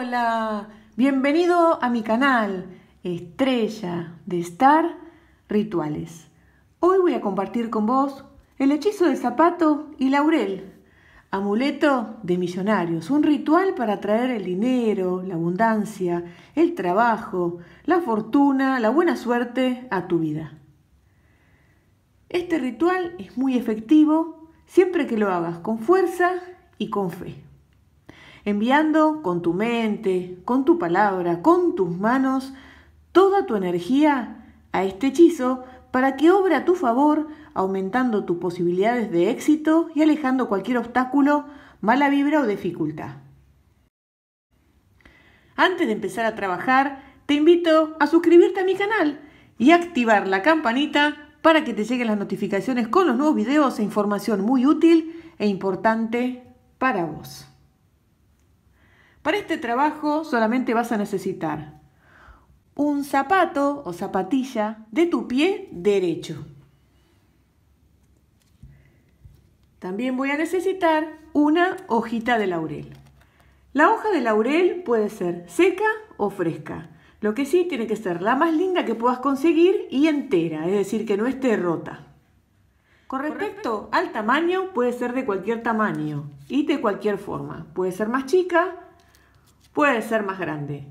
Hola, bienvenido a mi canal Estrella de estar Rituales. Hoy voy a compartir con vos el hechizo de zapato y laurel, amuleto de millonarios, un ritual para atraer el dinero, la abundancia, el trabajo, la fortuna, la buena suerte a tu vida. Este ritual es muy efectivo siempre que lo hagas con fuerza y con fe enviando con tu mente, con tu palabra, con tus manos, toda tu energía a este hechizo para que obra a tu favor, aumentando tus posibilidades de éxito y alejando cualquier obstáculo, mala vibra o dificultad. Antes de empezar a trabajar, te invito a suscribirte a mi canal y activar la campanita para que te lleguen las notificaciones con los nuevos videos e información muy útil e importante para vos. Para este trabajo solamente vas a necesitar un zapato o zapatilla de tu pie derecho. También voy a necesitar una hojita de laurel. La hoja de laurel puede ser seca o fresca. Lo que sí tiene que ser la más linda que puedas conseguir y entera, es decir, que no esté rota. Con respecto al tamaño, puede ser de cualquier tamaño y de cualquier forma. Puede ser más chica, puede ser más grande.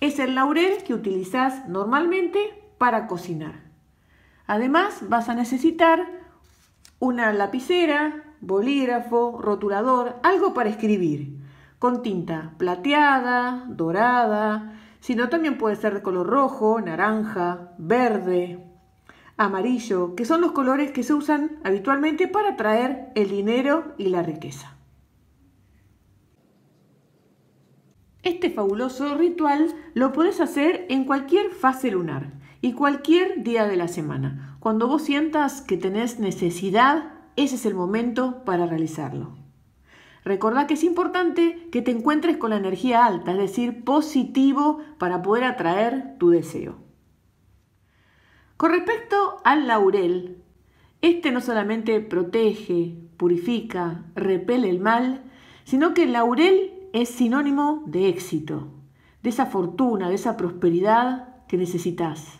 Es el laurel que utilizás normalmente para cocinar. Además, vas a necesitar una lapicera, bolígrafo, rotulador, algo para escribir, con tinta plateada, dorada, sino también puede ser de color rojo, naranja, verde, amarillo, que son los colores que se usan habitualmente para traer el dinero y la riqueza. Este fabuloso ritual lo puedes hacer en cualquier fase lunar y cualquier día de la semana. Cuando vos sientas que tenés necesidad, ese es el momento para realizarlo. Recordá que es importante que te encuentres con la energía alta, es decir, positivo, para poder atraer tu deseo. Con respecto al laurel, este no solamente protege, purifica, repele el mal, sino que el laurel es sinónimo de éxito, de esa fortuna, de esa prosperidad que necesitas.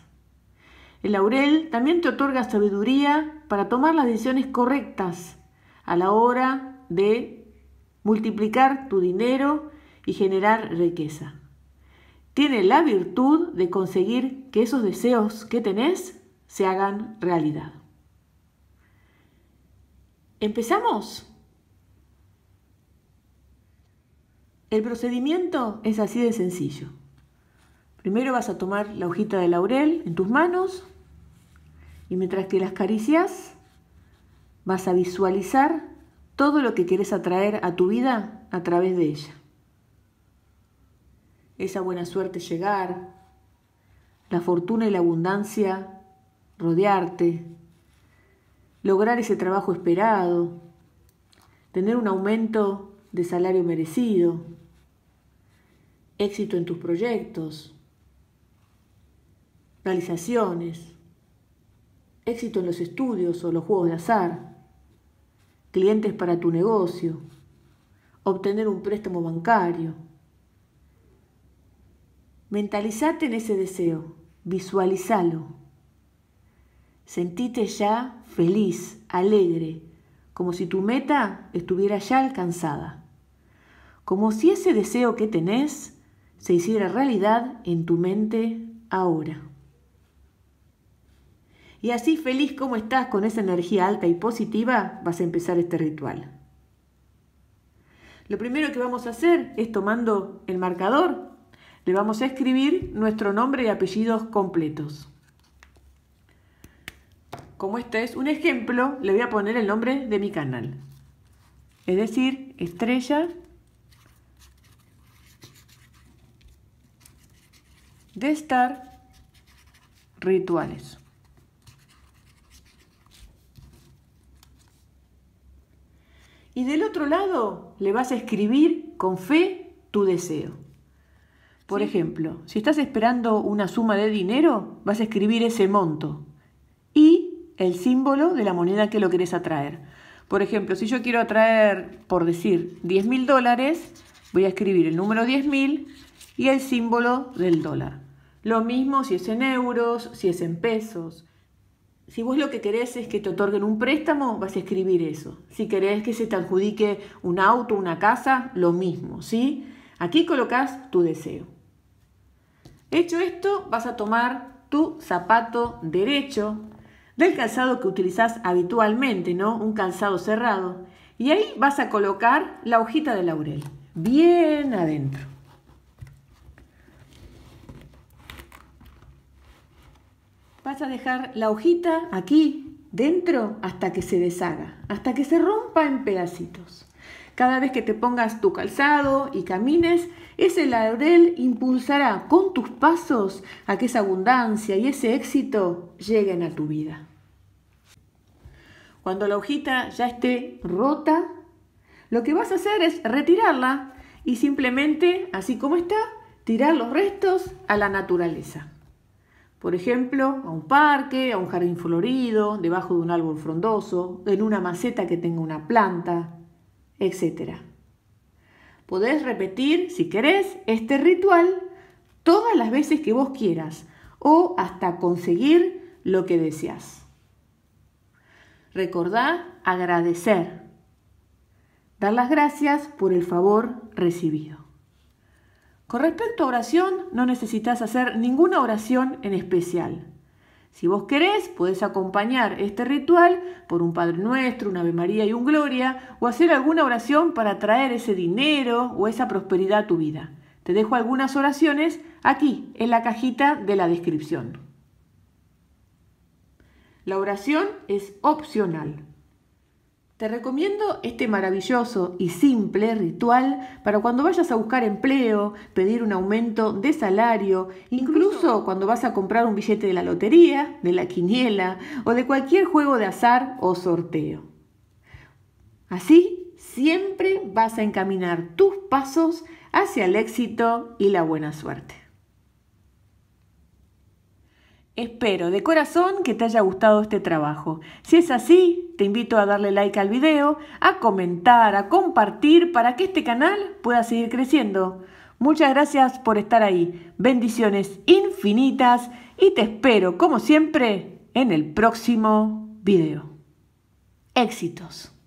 El laurel también te otorga sabiduría para tomar las decisiones correctas a la hora de multiplicar tu dinero y generar riqueza. Tiene la virtud de conseguir que esos deseos que tenés se hagan realidad. ¿Empezamos? El procedimiento es así de sencillo. Primero vas a tomar la hojita de laurel en tus manos y mientras que las caricias vas a visualizar todo lo que quieres atraer a tu vida a través de ella. Esa buena suerte llegar, la fortuna y la abundancia rodearte, lograr ese trabajo esperado, tener un aumento de salario merecido, éxito en tus proyectos, realizaciones, éxito en los estudios o los juegos de azar, clientes para tu negocio, obtener un préstamo bancario. Mentalizate en ese deseo, visualizalo. Sentite ya feliz, alegre, como si tu meta estuviera ya alcanzada, como si ese deseo que tenés se hiciera realidad en tu mente ahora. Y así feliz como estás con esa energía alta y positiva, vas a empezar este ritual. Lo primero que vamos a hacer es tomando el marcador, le vamos a escribir nuestro nombre y apellidos completos. Como este es un ejemplo, le voy a poner el nombre de mi canal. Es decir, estrella de estar rituales. Y del otro lado le vas a escribir con fe tu deseo. Por ejemplo, si estás esperando una suma de dinero, vas a escribir ese monto el símbolo de la moneda que lo querés atraer. Por ejemplo, si yo quiero atraer, por decir, 10 mil dólares, voy a escribir el número 10.000 y el símbolo del dólar. Lo mismo si es en euros, si es en pesos. Si vos lo que querés es que te otorguen un préstamo, vas a escribir eso. Si querés que se te adjudique un auto, una casa, lo mismo, ¿sí? Aquí colocas tu deseo. Hecho esto, vas a tomar tu zapato derecho, del calzado que utilizás habitualmente, ¿no? Un calzado cerrado. Y ahí vas a colocar la hojita de laurel, bien adentro. Vas a dejar la hojita aquí, dentro, hasta que se deshaga, hasta que se rompa en pedacitos. Cada vez que te pongas tu calzado y camines, ese laurel impulsará con tus pasos a que esa abundancia y ese éxito lleguen a tu vida. Cuando la hojita ya esté rota, lo que vas a hacer es retirarla y simplemente, así como está, tirar los restos a la naturaleza. Por ejemplo, a un parque, a un jardín florido, debajo de un árbol frondoso, en una maceta que tenga una planta, etc. Podés repetir, si querés, este ritual todas las veces que vos quieras o hasta conseguir lo que deseas. Recordar, agradecer. Dar las gracias por el favor recibido. Con respecto a oración, no necesitas hacer ninguna oración en especial. Si vos querés, podés acompañar este ritual por un Padre Nuestro, una Ave María y un Gloria, o hacer alguna oración para traer ese dinero o esa prosperidad a tu vida. Te dejo algunas oraciones aquí, en la cajita de la descripción. La oración es opcional. Te recomiendo este maravilloso y simple ritual para cuando vayas a buscar empleo, pedir un aumento de salario, incluso cuando vas a comprar un billete de la lotería, de la quiniela o de cualquier juego de azar o sorteo. Así siempre vas a encaminar tus pasos hacia el éxito y la buena suerte. Espero de corazón que te haya gustado este trabajo. Si es así, te invito a darle like al video, a comentar, a compartir para que este canal pueda seguir creciendo. Muchas gracias por estar ahí. Bendiciones infinitas y te espero, como siempre, en el próximo video. Éxitos.